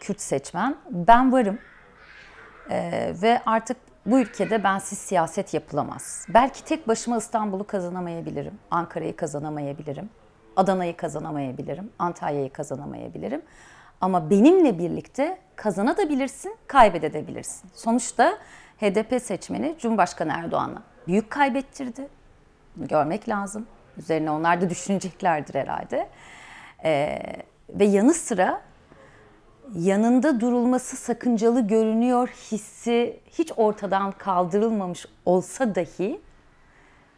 Kürt seçmen ben varım ee, ve artık bu ülkede bensiz siyaset yapılamaz. Belki tek başıma İstanbul'u kazanamayabilirim, Ankara'yı kazanamayabilirim, Adana'yı kazanamayabilirim, Antalya'yı kazanamayabilirim. Ama benimle birlikte kazanabilirsin, kaybedebilirsin. Sonuçta HDP seçmeni Cumhurbaşkanı Erdoğan'la büyük kaybettirdi. Bunu görmek lazım. Üzerine onlar da düşüneceklerdir herhalde. Ee, ve yanı sıra yanında durulması sakıncalı görünüyor hissi hiç ortadan kaldırılmamış olsa dahi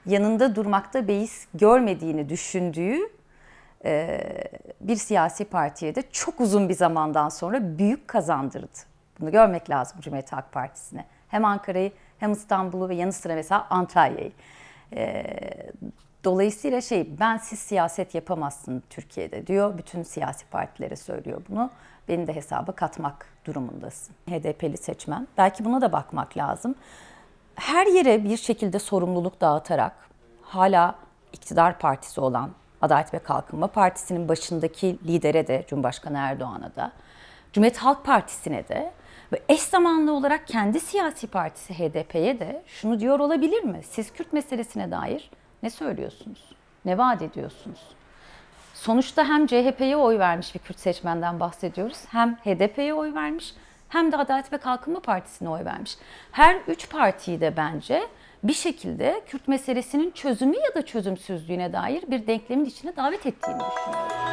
yanında durmakta beis görmediğini düşündüğü e, bir siyasi partiye de çok uzun bir zamandan sonra büyük kazandırdı. Bunu görmek lazım Cumhuriyet Halk Partisi'ne. Hem Ankara'yı hem İstanbul'u ve yanı sıra mesela Antalya'yı. E, Dolayısıyla şey ben siz siyaset yapamazsın Türkiye'de diyor. Bütün siyasi partilere söylüyor bunu. Beni de hesaba katmak durumundasın. HDP'li seçmen. Belki buna da bakmak lazım. Her yere bir şekilde sorumluluk dağıtarak hala iktidar partisi olan Adalet ve Kalkınma Partisi'nin başındaki lidere de Cumhurbaşkanı Erdoğan'a da Cumhuriyet Halk Partisi'ne de ve eş zamanlı olarak kendi siyasi partisi HDP'ye de şunu diyor olabilir mi? Siz Kürt meselesine dair ne söylüyorsunuz? Ne vaat ediyorsunuz? Sonuçta hem CHP'ye oy vermiş bir Kürt seçmenden bahsediyoruz, hem HDP'ye oy vermiş, hem de Adalet ve Kalkınma Partisi'ne oy vermiş. Her üç partiyi de bence bir şekilde Kürt meselesinin çözümü ya da çözümsüzlüğüne dair bir denklemin içine davet ettiğini düşünüyorum.